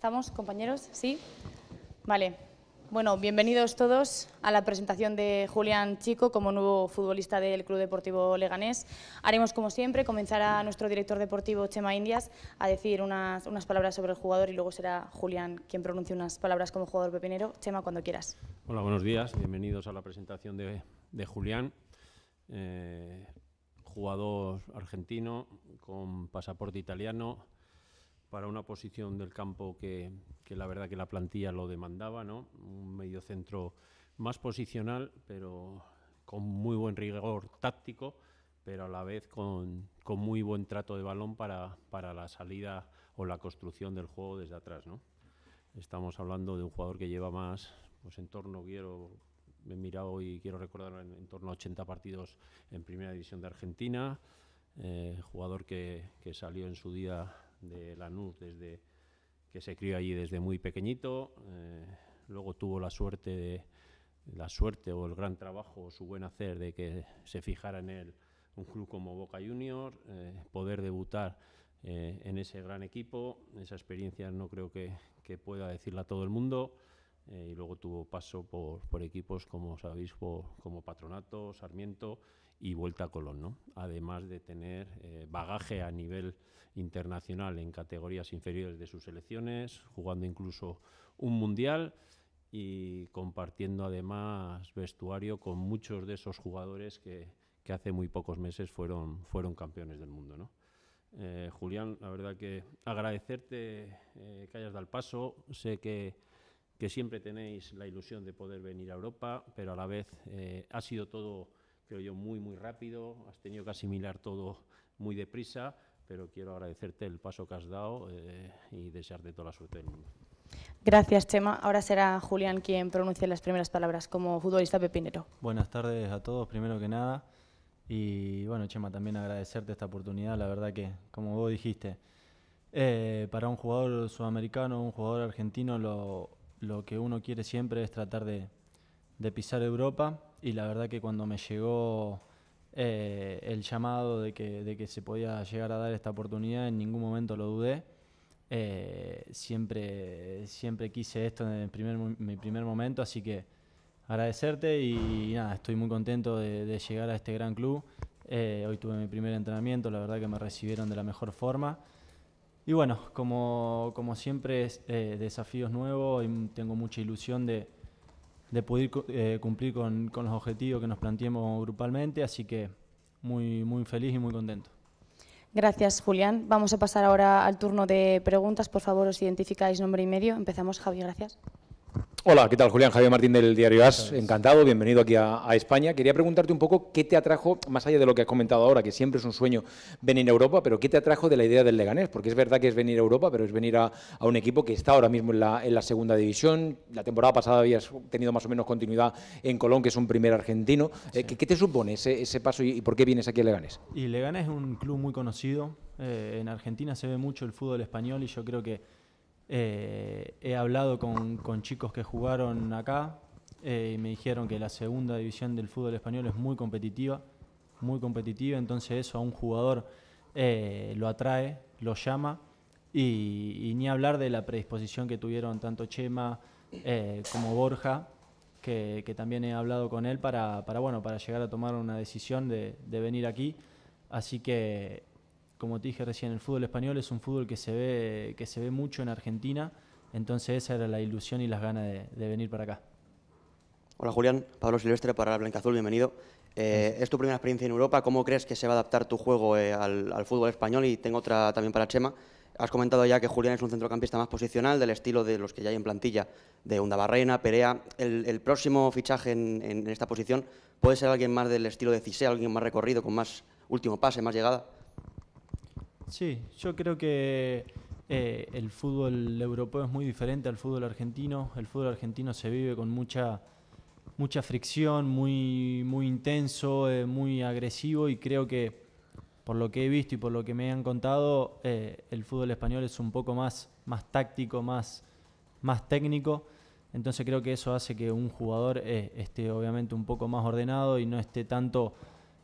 ¿Estamos, compañeros? ¿Sí? Vale. Bueno, bienvenidos todos a la presentación de Julián Chico como nuevo futbolista del Club Deportivo Leganés. Haremos como siempre, comenzará nuestro director deportivo Chema Indias a decir unas, unas palabras sobre el jugador y luego será Julián quien pronuncie unas palabras como jugador pepinero. Chema, cuando quieras. Hola, buenos días. Bienvenidos a la presentación de, Julián. Eh, jugador argentino con pasaporte italiano para una posición del campo que, la verdad que la plantilla lo demandaba, ¿no? Un medio centro más posicional, pero con muy buen rigor táctico, pero a la vez con, muy buen trato de balón para, para, la salida o la construcción del juego desde atrás, ¿no? Estamos hablando de un jugador que lleva más, pues en torno, quiero, me he mirado y quiero recordar, en, torno a 80 partidos en Primera División de Argentina, eh, jugador que, que salió en su día de Lanús, desde, que se crió allí desde muy pequeñito. Eh, luego tuvo la suerte, de, la suerte o el gran trabajo, o su buen hacer, de que se fijara en él un club como Boca Juniors, eh, poder debutar eh, en ese gran equipo. Esa experiencia no creo que, que pueda decirla todo el mundo. Eh, y luego tuvo paso por, equipos como sabéis, como Patronato, Sarmiento y Vuelta a Colón, ¿no? además de tener eh, bagaje a nivel internacional en categorías inferiores de sus selecciones, jugando incluso un mundial y compartiendo además vestuario con muchos de esos jugadores que, que hace muy pocos meses fueron, fueron campeones del mundo. ¿no? Eh, Julián, la verdad que agradecerte que hayas dado el paso. Sé que que siempre tenéis la ilusión de poder venir a Europa, pero a la vez eh, ha sido todo, creo yo, muy, muy rápido, has tenido que asimilar todo muy deprisa, pero quiero agradecerte el paso que has dado eh, y desearte toda la suerte del mundo. Gracias, Chema. Ahora será Julián quien pronuncie las primeras palabras como futbolista pepinero. Buenas tardes a todos, primero que nada. Y bueno, Chema, también agradecerte esta oportunidad. La verdad que, como vos dijiste, eh, para un jugador sudamericano, un jugador argentino, lo, lo que uno quiere siempre es tratar de, pisar Europa y la verdad que cuando me llegó eh, el llamado de que, se podía llegar a dar esta oportunidad, en ningún momento lo dudé. Eh, siempre, siempre quise esto en mi primer momento, así que agradecerte y, nada, estoy muy contento de, llegar a este gran club. Eh, hoy tuve mi primer entrenamiento, la verdad que me recibieron de la mejor forma. Y bueno, como, siempre, eh, desafíos nuevos y tengo mucha ilusión de, poder eh, cumplir con, los objetivos que nos planteamos grupalmente, así que muy, muy feliz y muy contento. Gracias, Julián. Vamos a pasar ahora al turno de preguntas. Por favor, os identificáis nombre y medio. Empezamos, Javi, gracias. Hola, ¿qué tal? Julián Javier Martín del Diario As. Encantado, bienvenido aquí a, España. Quería preguntarte un poco qué te atrajo, más allá de lo que has comentado ahora, que siempre es un sueño venir a Europa, pero qué te atrajo de la idea del Leganés, porque es verdad que es venir a Europa, pero es venir a, un equipo que está ahora mismo en la, segunda división. La temporada pasada habías tenido más o menos continuidad en Colón, que es un primer argentino. Eh, ¿qué, te supone ese, paso y, por qué vienes aquí a Leganés? Y Leganés es un club muy conocido. Eh, en Argentina se ve mucho el fútbol español y yo creo que eh, he hablado con, chicos que jugaron acá eh, y me dijeron que la segunda división del fútbol español es muy competitiva, muy competitiva, entonces eso a un jugador eh, lo atrae, lo llama y, ni hablar de la predisposición que tuvieron tanto Chema como Borja, que, también he hablado con él para, bueno, para llegar a tomar una decisión de, de venir aquí. Así que como te dije recién, el fútbol español es un fútbol que se ve, que se ve mucho en Argentina, entonces esa era la ilusión y las ganas de, venir para acá. Hola Julián, Pablo Silvestre para Blanca-Azul, bienvenido. Eh, es tu primera experiencia en Europa, ¿cómo crees que se va a adaptar tu juego eh, al, fútbol español? Y tengo otra también para Chema. Has comentado ya que Julián es un centrocampista más posicional, del estilo de los que ya hay en plantilla, de Barrena, Perea. El, próximo fichaje en, en, esta posición puede ser alguien más del estilo de Cise, alguien más recorrido, con más último pase, más llegada. Sí, yo creo que eh, el fútbol europeo es muy diferente al fútbol argentino. El fútbol argentino se vive con mucha, mucha fricción, muy, muy intenso, eh, muy agresivo y creo que por lo que he visto y por lo que me han contado, eh, el fútbol español es un poco más, más táctico, más, más técnico. Entonces creo que eso hace que un jugador esté obviamente un poco más ordenado y no esté tanto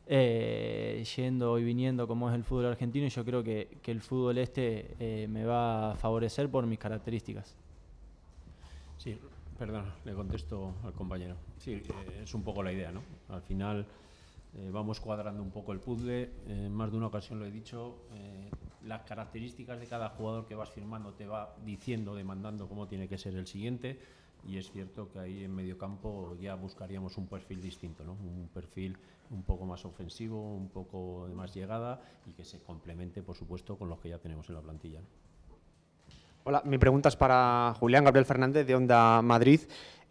eh, yendo y viniendo como es el fútbol argentino y yo creo que, que el fútbol este eh, me va a favorecer por mis características. Sí, perdón, le contesto al compañero. Sí, eh, es un poco la idea, ¿no? Al final vamos cuadrando un poco el puzzle, en más de una ocasión lo he dicho, las características de cada jugador que vas firmando te va diciendo, demandando cómo tiene que ser el siguiente y es cierto que ahí en mediocampo ya buscaríamos un perfil distinto, ¿no? un perfil un poco más ofensivo, un poco de más llegada y que se complemente, por supuesto, con los que ya tenemos en la plantilla. Hola, mi pregunta es para Julián Gabriel Fernández de Onda Madrid.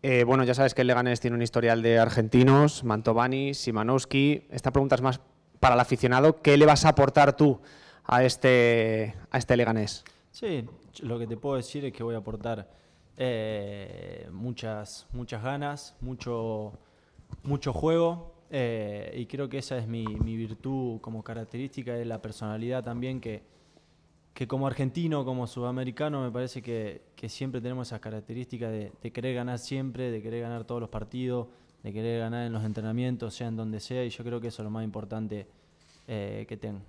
Eh, bueno, ya sabes que el Leganés tiene un historial de argentinos, Mantovani, Simanowski. Esta pregunta es más para el aficionado. ¿Qué le vas a aportar tú a este, a este Leganés? Sí, lo que te puedo decir es que voy a aportar eh, muchas, muchas ganas, mucho, mucho juego. Eh, y creo que esa es mi, mi, virtud como característica de la personalidad también, que, que como argentino, como sudamericano, me parece que, siempre tenemos esas características de, querer ganar siempre, de querer ganar todos los partidos, de querer ganar en los entrenamientos, sea en donde sea, y yo creo que eso es lo más importante eh, que tengo.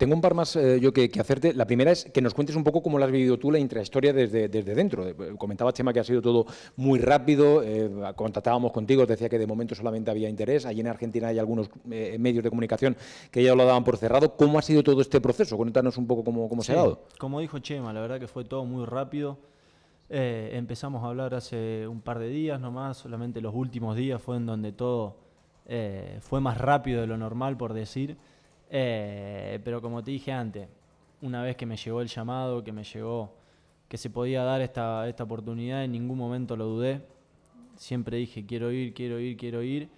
Tengo un par más eh, yo que, hacerte. La primera es que nos cuentes un poco cómo la has vivido tú la intrahistoria desde, desde dentro. Eh, Comentaba, Chema, que ha sido todo muy rápido. Eh, contigo, te decía que de momento solamente había interés. Allí en Argentina hay algunos eh, medios de comunicación que ya lo daban por cerrado. ¿Cómo ha sido todo este proceso? Cuéntanos un poco cómo, se ha dado. Como dijo Chema, la verdad que fue todo muy rápido. empezamos a hablar hace un par de días nomás, solamente los últimos días fue en donde todo fue más rápido de lo normal, por decir. Eh, pero como te dije antes, una vez que me llegó el llamado, que me llegó que se podía dar esta, esta oportunidad, en ningún momento lo dudé. Siempre dije, quiero ir, quiero ir, quiero ir.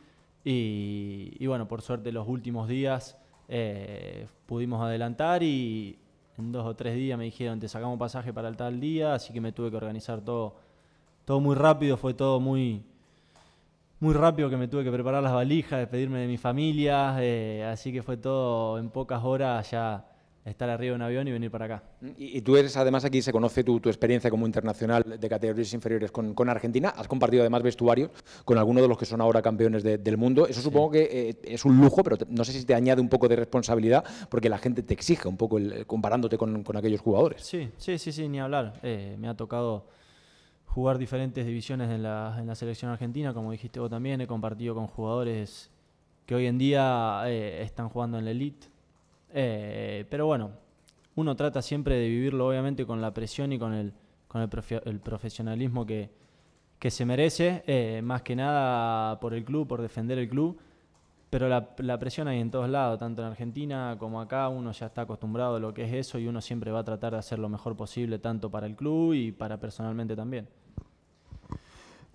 Y, bueno, por suerte los últimos días eh, pudimos adelantar y en dos o tres días me dijeron, te sacamos pasaje para el tal día, así que me tuve que organizar todo, todo muy rápido, fue todo muy, muy rápido que me tuve que preparar las valijas, despedirme de mi familia, eh, así que fue todo en pocas horas ya estar arriba de un avión y venir para acá. Y, tú eres, además, aquí se conoce tu, tu experiencia como internacional de categorías inferiores con, con, Argentina. Has compartido además vestuarios con algunos de los que son ahora campeones del mundo. Eso supongo que eh, es un lujo, pero no sé si te añade un poco de responsabilidad porque la gente te exige un poco comparándote con, con, aquellos jugadores. Sí, sí, sí, sí, ni hablar. Eh, me ha tocado jugar diferentes divisiones en la, selección argentina, como dijiste vos también, he compartido con jugadores que hoy en día eh, están jugando en la elite. Eh, pero bueno, uno trata siempre de vivirlo obviamente con la presión y con el, profesionalismo que, se merece, eh, más que nada por el club, por defender el club. Pero la, presión hay en todos lados, tanto en Argentina como acá, uno ya está acostumbrado a lo que es eso y uno siempre va a tratar de hacer lo mejor posible, tanto para el club y para personalmente también.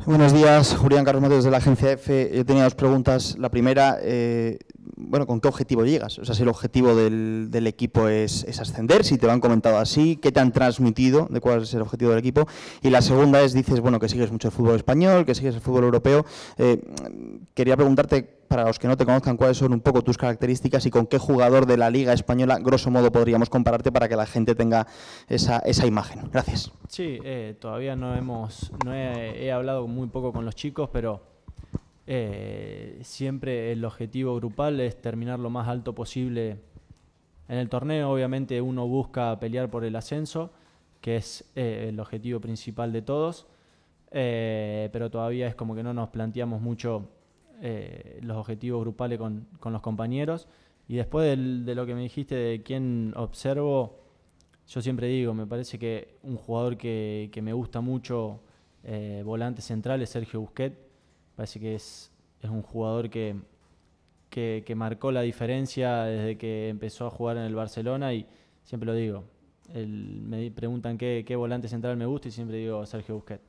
Buenos días, Julián Carlos Mateo, de la agencia EFE. Yo tenía dos preguntas. La primera, eh, bueno, con qué objetivo llegas. O sea, si el objetivo del, equipo es, ascender, si te lo han comentado así, qué te han transmitido de cuál es el objetivo del equipo. Y la segunda es, dices, bueno, que sigues mucho el fútbol español, que sigues el fútbol europeo. Eh, quería preguntarte para los que no te conozcan, cuáles son un poco tus características y con qué jugador de la Liga Española, grosso modo, podríamos compararte para que la gente tenga esa, imagen. Gracias. Sí, eh, todavía no hemos, no he, hablado muy poco con los chicos, pero eh, siempre el objetivo grupal es terminar lo más alto posible en el torneo. Obviamente uno busca pelear por el ascenso, que es eh, el objetivo principal de todos, eh, pero todavía es como que no nos planteamos mucho los objetivos grupales con, los compañeros. Y después de lo que me dijiste de quién observo, yo siempre digo, me parece que un jugador que, que me gusta mucho, volante central, es Sergio Busquets Parece que es, un jugador que, que, marcó la diferencia desde que empezó a jugar en el Barcelona y siempre lo digo. me preguntan qué, qué volante central me gusta y siempre digo Sergio Busquets.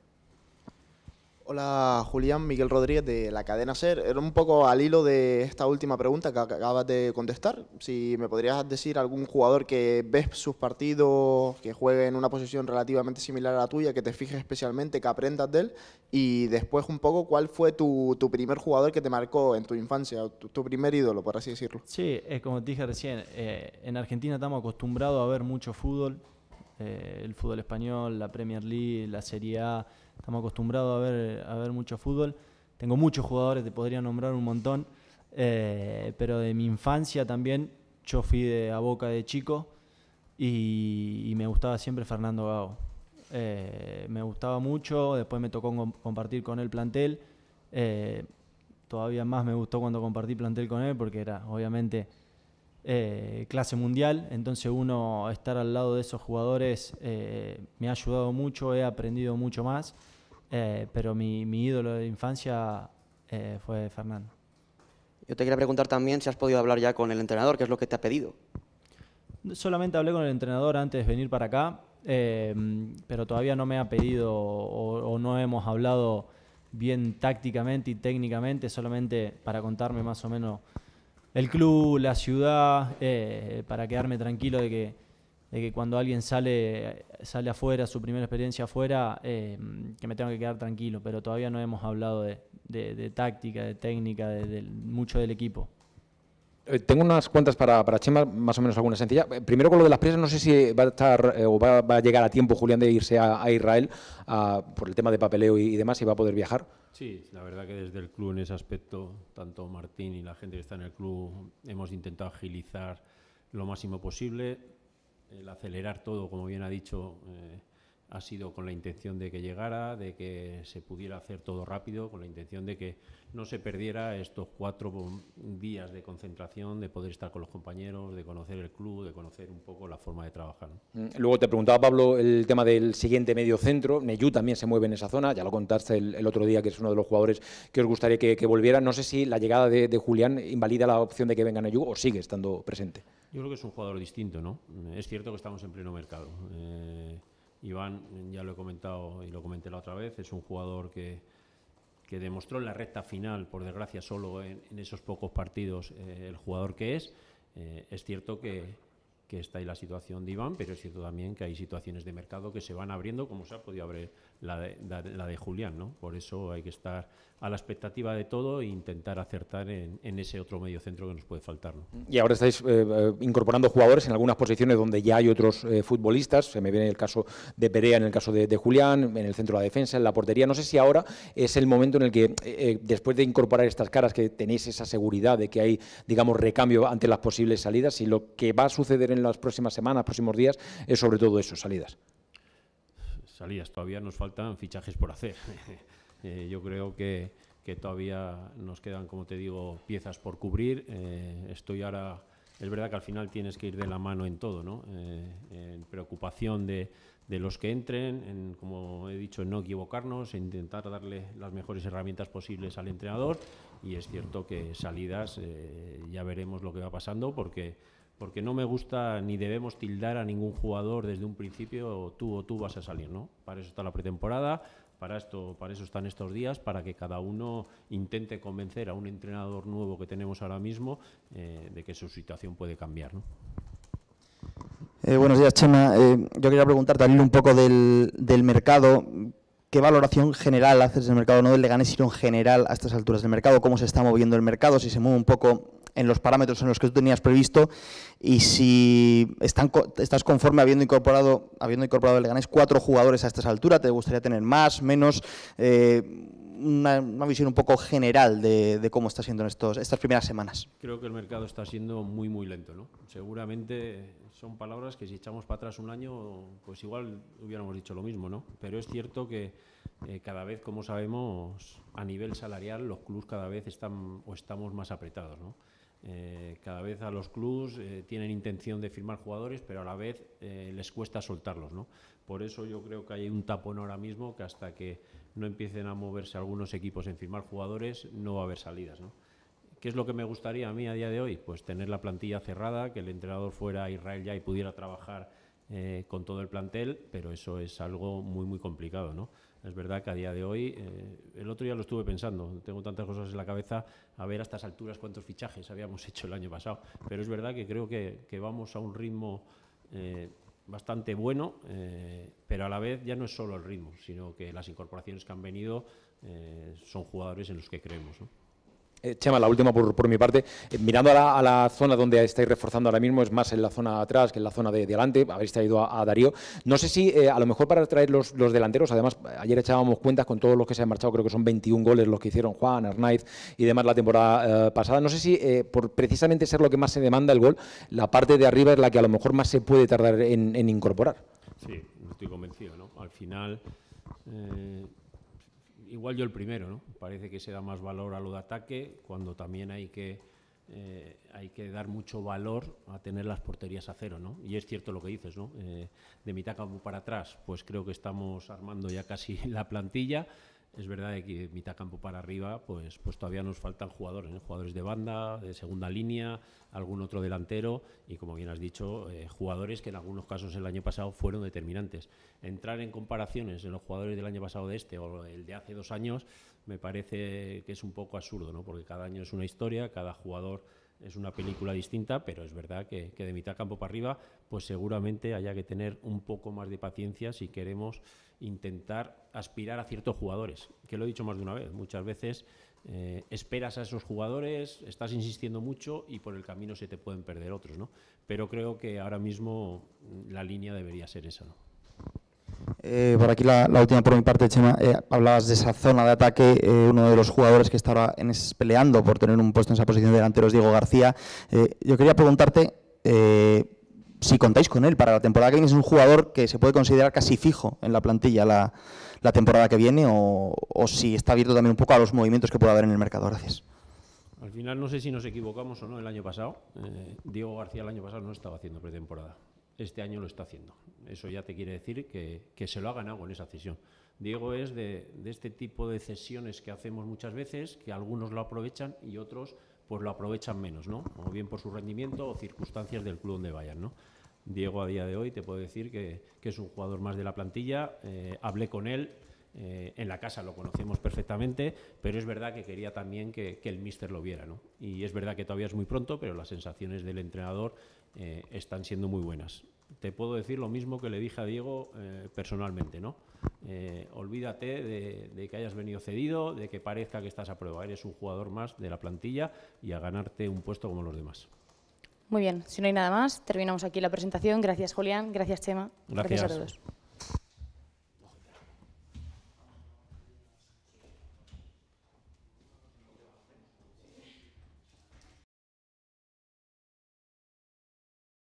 Hola Julián, Miguel Rodríguez de la cadena Ser. Era un poco al hilo de esta última pregunta que acabas de contestar. Si me podrías decir algún jugador que ves sus partidos, que juegue en una posición relativamente similar a la tuya, que te fijes especialmente, que aprendas de él. Y después un poco cuál fue tu, primer jugador que te marcó en tu infancia, tu, primer ídolo, por así decirlo. Sí, eh, como te dije recién, eh, en Argentina estamos acostumbrados a ver mucho fútbol. Eh, el fútbol español, la Premier League, la Serie A estamos acostumbrados a ver, a ver mucho fútbol. Tengo muchos jugadores, te podría nombrar un montón, eh, pero de mi infancia también yo fui de, a Boca de chico y, me gustaba siempre Fernando Gago. Eh, me gustaba mucho, después me tocó compartir con él plantel. Eh, todavía más me gustó cuando compartí plantel con él porque era obviamente eh, clase mundial, entonces uno estar al lado de esos jugadores eh, me ha ayudado mucho, he aprendido mucho más, eh, pero mi, ídolo de infancia fue Fernando. Yo te quería preguntar también si has podido hablar ya con el entrenador, qué es lo que te ha pedido. Solamente hablé con el entrenador antes de venir para acá, pero todavía no me ha pedido o no hemos hablado bien tácticamente y técnicamente, solamente para contarme más o menos el club, la ciudad, eh, para quedarme tranquilo de que, que cuando alguien sale, sale afuera, su primera experiencia afuera, eh, que me tengo que quedar tranquilo, pero todavía no hemos hablado de, táctica, de técnica, de, mucho del equipo. Eh, tengo unas cuentas para, para Chema, más o menos alguna sencilla. Primero con lo de las presas, no sé si va a, estar, o va, a llegar a tiempo Julián de irse a, Israel por el tema de papeleo y, demás, si va a poder viajar. Sí, la verdad que desde el club en ese aspecto, tanto Martín y la gente que está en el club, hemos intentado agilizar lo máximo posible, el acelerar todo, como bien ha dicho, ha sido con la intención de que llegara, de que se pudiera hacer todo rápido, con la intención de que no se perdiera estos cuatro días de concentración, de poder estar con los compañeros, de conocer el club, de conocer un poco la forma de trabajar. Mm, luego te preguntaba, Pablo, el tema del siguiente medio centro. Neyú también se mueve en esa zona, ya lo contaste el, otro día, que es uno de los jugadores que os gustaría que, volviera. No sé si la llegada de, Julián invalida la opción de que venga Neyú o sigue estando presente. Yo creo que es un jugador distinto, ¿no? Es cierto que estamos en pleno mercado. Eh, Iván, ya lo he comentado y lo comenté la otra vez, es un jugador que, que demostró en la recta final, por desgracia solo en, esos pocos partidos, eh, el jugador que es. Eh, es cierto que, que, está ahí la situación de Iván, pero es cierto también que hay situaciones de mercado que se van abriendo, como se ha podido abrir la de, Julián, Por eso hay que estar a la expectativa de todo e intentar acertar en, ese otro medio centro que nos puede faltar. Y ahora estáis eh, eh, incorporando jugadores en algunas posiciones donde ya hay otros eh, futbolistas, se me viene el caso de Perea, en el caso de, Julián, en el centro de la defensa, en la portería, no sé si ahora es el momento en el que después de incorporar estas caras que tenéis esa seguridad de que hay, digamos, recambio ante las posibles salidas y lo que va a suceder en las próximas semanas, próximos días, es sobre todo eso, salidas salidas. Todavía nos faltan fichajes por hacer. Eh, yo creo que, todavía nos quedan, como te digo, piezas por cubrir. Eh, estoy ahora. Es verdad que al final tienes que ir de la mano en todo, ¿no? Eh, en preocupación de, de, los que entren, en, como he dicho, en no equivocarnos, en intentar darle las mejores herramientas posibles al entrenador. Y es cierto que salidas ya veremos lo que va pasando porque porque no me gusta ni debemos tildar a ningún jugador desde un principio tú o tú vas a salir, ¿no? Para eso está la pretemporada, para esto, para eso están estos días, para que cada uno intente convencer a un entrenador nuevo que tenemos ahora mismo eh, de que su situación puede cambiar, eh, buenos días, Chema. Eh, yo quería preguntar también un poco del, mercado. ¿Qué valoración general haces del mercado, no del Leganés, sino en general a estas alturas del mercado? ¿Cómo se está moviendo el mercado? Si se mueve un poco en los parámetros en los que tú tenías previsto y si están, estás conforme habiendo incorporado, habiendo incorporado el Leganés cuatro jugadores a estas alturas, te gustaría tener más, menos, eh, una, visión un poco general de, cómo está siendo en estos, estas primeras semanas. Creo que el mercado está siendo muy, muy lento. ¿no? Seguramente son palabras que si echamos para atrás un año, pues igual hubiéramos dicho lo mismo, ¿no? Pero es cierto que eh, cada vez, como sabemos, a nivel salarial los clubes cada vez están o estamos más apretados, ¿no? Eh, cada vez a los clubes eh, tienen intención de firmar jugadores, pero a la vez eh, les cuesta soltarlos, ¿no? Por eso yo creo que hay un tapón ahora mismo que hasta que no empiecen a moverse algunos equipos en firmar jugadores no va a haber salidas, ¿no? ¿Qué es lo que me gustaría a mí a día de hoy? Pues tener la plantilla cerrada, que el entrenador fuera a Israel ya y pudiera trabajar con todo el plantel, pero eso es algo muy muy complicado, ¿no? Es verdad que a día de hoy, eh, el otro día lo estuve pensando, tengo tantas cosas en la cabeza, a ver a estas alturas cuántos fichajes habíamos hecho el año pasado, pero es verdad que creo que, vamos a un ritmo eh, bastante bueno, eh, pero a la vez ya no es solo el ritmo, sino que las incorporaciones que han venido son jugadores en los que creemos. ¿no? Eh, Chema, la última por, mi parte. Eh, mirando a la, zona donde estáis reforzando ahora mismo, es más en la zona atrás que en la zona de, delante, habéis traído a, Darío. No sé si eh, a lo mejor para traer los, delanteros, además ayer echábamos cuentas con todos los que se han marchado, creo que son 21 goles los que hicieron Juan, Arnaiz y demás la temporada pasada. No sé si por precisamente ser lo que más se demanda el gol, la parte de arriba es la que a lo mejor más se puede tardar en, en incorporar. Sí, estoy convencido, ¿no? Al final igual yo el primero, ¿no? Parece que se da más valor a lo de ataque cuando también hay que, eh, hay que dar mucho valor a tener las porterías a cero, ¿no? Y es cierto lo que dices, ¿no? Eh, de mitad campo para atrás, pues creo que estamos armando ya casi la plantilla es verdad que mitad campo para arriba, pues, pues todavía nos faltan jugadores, ¿eh? jugadores de banda, de segunda línea, algún otro delantero y, como bien has dicho, eh, jugadores que en algunos casos el año pasado fueron determinantes. Entrar en comparaciones en los jugadores del año pasado de este o el de hace dos años me parece que es un poco absurdo, porque cada año es una historia, cada jugador es una película distinta, pero es verdad que, de mitad campo para arriba, pues seguramente haya que tener un poco más de paciencia si queremos intentar aspirar a ciertos jugadores, que lo he dicho más de una vez, muchas veces eh, esperas a esos jugadores, estás insistiendo mucho y por el camino se te pueden perder otros, ¿no? Pero creo que ahora mismo mm, la línea debería ser esa, ¿no? Eh, por aquí la, última por mi parte, Chema, eh, hablabas de esa zona de ataque, eh, uno de los jugadores que estaba en peleando por tener un puesto en esa posición de delantero Diego García. yo quería preguntarte si contáis con él para la temporada que viene, es un jugador que se puede considerar casi fijo en la plantilla la, temporada que viene o, o, si está abierto también un poco a los movimientos que pueda haber en el mercado. Gracias. Al final no sé si nos equivocamos o no el año pasado. Diego García el año pasado no estaba haciendo pretemporada este año lo está haciendo. Eso ya te quiere decir que, se lo ha ganado con esa cesión. Diego es de, este tipo de cesiones que hacemos muchas veces, que algunos lo aprovechan y otros pues lo aprovechan menos, ¿no? O bien por su rendimiento o circunstancias del club donde vayan, ¿no? Diego a día de hoy te puedo decir que, es un jugador más de la plantilla. Eh, hablé con él, eh, en la casa lo conocemos perfectamente, pero es verdad que quería también que, el míster lo viera. ¿no? Y es verdad que todavía es muy pronto, pero las sensaciones del entrenador eh, están siendo muy buenas. Te puedo decir lo mismo que le dije a Diego eh, personalmente, ¿no? olvídate de, que hayas venido cedido, de que parezca que estás a prueba. Eres un jugador más de la plantilla y a ganarte un puesto como los demás. Muy bien, si no hay nada más, terminamos aquí la presentación. Gracias, Julián. Gracias, Chema. gracias a todos.